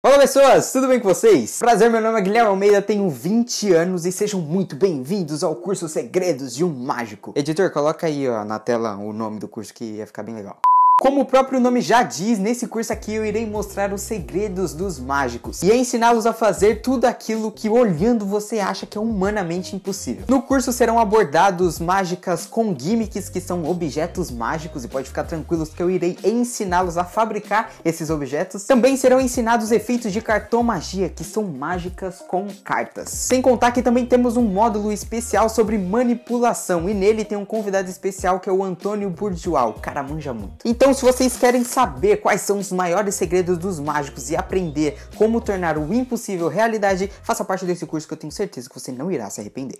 Fala pessoas, tudo bem com vocês? Prazer, meu nome é Guilherme Almeida, tenho 20 anos e sejam muito bem-vindos ao curso Segredos de um Mágico. Editor, coloca aí ó, na tela o nome do curso que ia ficar bem legal. Como o próprio nome já diz, nesse curso aqui eu irei mostrar os segredos dos mágicos e ensiná-los a fazer tudo aquilo que olhando você acha que é humanamente impossível. No curso serão abordados mágicas com gimmicks que são objetos mágicos e pode ficar tranquilos que eu irei ensiná-los a fabricar esses objetos. Também serão ensinados efeitos de cartomagia que são mágicas com cartas. Sem contar que também temos um módulo especial sobre manipulação e nele tem um convidado especial que é o Antônio Burdual, cara manja muito. Então então, se vocês querem saber quais são os maiores segredos dos mágicos e aprender como tornar o impossível realidade, faça parte desse curso que eu tenho certeza que você não irá se arrepender.